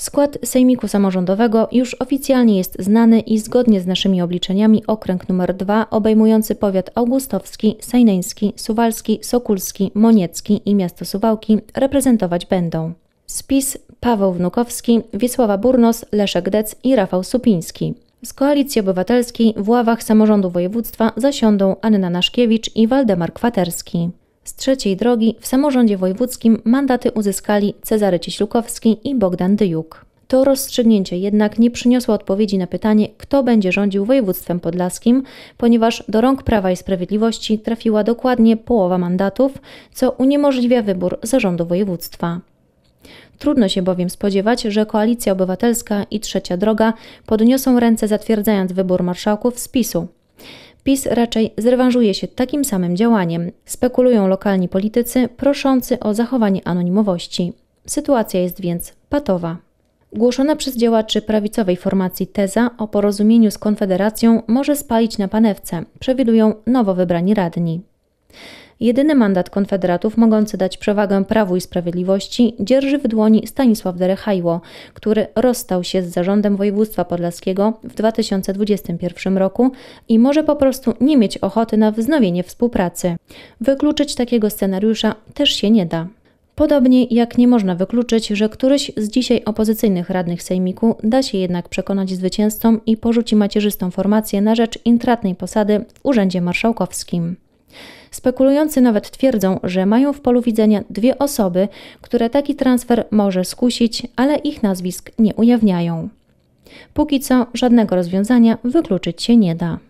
Skład Sejmiku Samorządowego już oficjalnie jest znany i zgodnie z naszymi obliczeniami okręg nr 2 obejmujący powiat augustowski, sejneński, suwalski, sokulski, moniecki i miasto Suwałki reprezentować będą. Spis Paweł Wnukowski, Wiesława Burnos, Leszek Dec i Rafał Supiński. Z Koalicji Obywatelskiej w ławach samorządu województwa zasiądą Anna Naszkiewicz i Waldemar Kwaterski. Z trzeciej drogi w samorządzie wojewódzkim mandaty uzyskali Cezary Cieślukowski i Bogdan Dyjuk. To rozstrzygnięcie jednak nie przyniosło odpowiedzi na pytanie, kto będzie rządził województwem podlaskim, ponieważ do rąk Prawa i Sprawiedliwości trafiła dokładnie połowa mandatów, co uniemożliwia wybór zarządu województwa. Trudno się bowiem spodziewać, że Koalicja Obywatelska i Trzecia Droga podniosą ręce zatwierdzając wybór marszałków z PiSu. PiS raczej zrewanżuje się takim samym działaniem. Spekulują lokalni politycy proszący o zachowanie anonimowości. Sytuacja jest więc patowa. Głoszona przez działaczy prawicowej formacji teza o porozumieniu z Konfederacją może spalić na panewce, przewidują nowo wybrani radni. Jedyny mandat konfederatów mogący dać przewagę Prawu i Sprawiedliwości dzierży w dłoni Stanisław Derechajło, który rozstał się z zarządem województwa podlaskiego w 2021 roku i może po prostu nie mieć ochoty na wznowienie współpracy. Wykluczyć takiego scenariusza też się nie da. Podobnie jak nie można wykluczyć, że któryś z dzisiaj opozycyjnych radnych Sejmiku da się jednak przekonać zwycięzcom i porzuci macierzystą formację na rzecz intratnej posady w Urzędzie Marszałkowskim. Spekulujący nawet twierdzą, że mają w polu widzenia dwie osoby, które taki transfer może skusić, ale ich nazwisk nie ujawniają. Póki co żadnego rozwiązania wykluczyć się nie da.